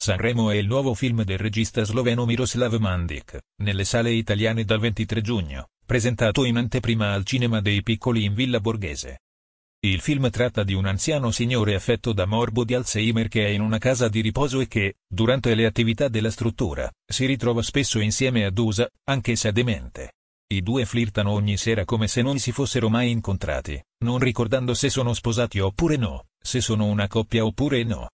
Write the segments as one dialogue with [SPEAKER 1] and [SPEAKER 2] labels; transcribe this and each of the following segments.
[SPEAKER 1] Sanremo è il nuovo film del regista sloveno Miroslav Mandic, nelle sale italiane dal 23 giugno, presentato in anteprima al Cinema dei Piccoli in Villa Borghese. Il film tratta di un anziano signore affetto da morbo di Alzheimer che è in una casa di riposo e che, durante le attività della struttura, si ritrova spesso insieme a Dusa, anche se demente. I due flirtano ogni sera come se non si fossero mai incontrati, non ricordando se sono sposati oppure no, se sono una coppia oppure no.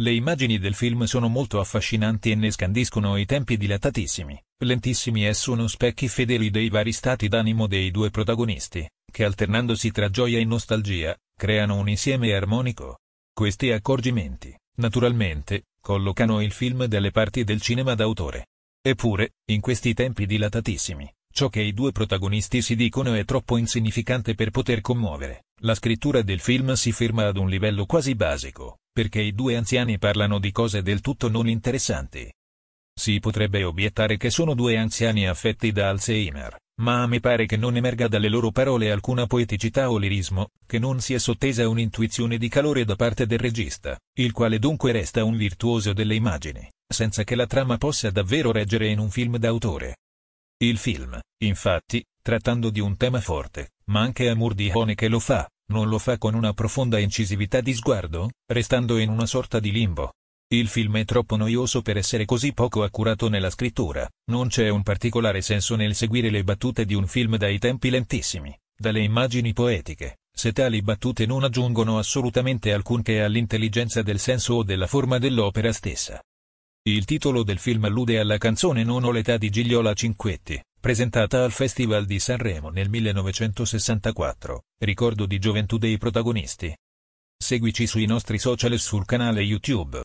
[SPEAKER 1] Le immagini del film sono molto affascinanti e ne scandiscono i tempi dilatatissimi, lentissimi e sono specchi fedeli dei vari stati d'animo dei due protagonisti, che alternandosi tra gioia e nostalgia, creano un insieme armonico. Questi accorgimenti, naturalmente, collocano il film dalle parti del cinema d'autore. Eppure, in questi tempi dilatatissimi, ciò che i due protagonisti si dicono è troppo insignificante per poter commuovere. La scrittura del film si ferma ad un livello quasi basico, perché i due anziani parlano di cose del tutto non interessanti. Si potrebbe obiettare che sono due anziani affetti da Alzheimer, ma mi pare che non emerga dalle loro parole alcuna poeticità o lirismo, che non sia sottesa un'intuizione di calore da parte del regista, il quale dunque resta un virtuoso delle immagini, senza che la trama possa davvero reggere in un film d'autore. Il film, infatti, trattando di un tema forte, ma anche di Hone che lo fa, non lo fa con una profonda incisività di sguardo, restando in una sorta di limbo. Il film è troppo noioso per essere così poco accurato nella scrittura, non c'è un particolare senso nel seguire le battute di un film dai tempi lentissimi, dalle immagini poetiche, se tali battute non aggiungono assolutamente alcunché all'intelligenza del senso o della forma dell'opera stessa. Il titolo del film allude alla canzone Non ho l'età di Gigliola Cinquetti, presentata al Festival di Sanremo nel 1964, ricordo di gioventù dei protagonisti. Seguici sui nostri social e sul canale YouTube.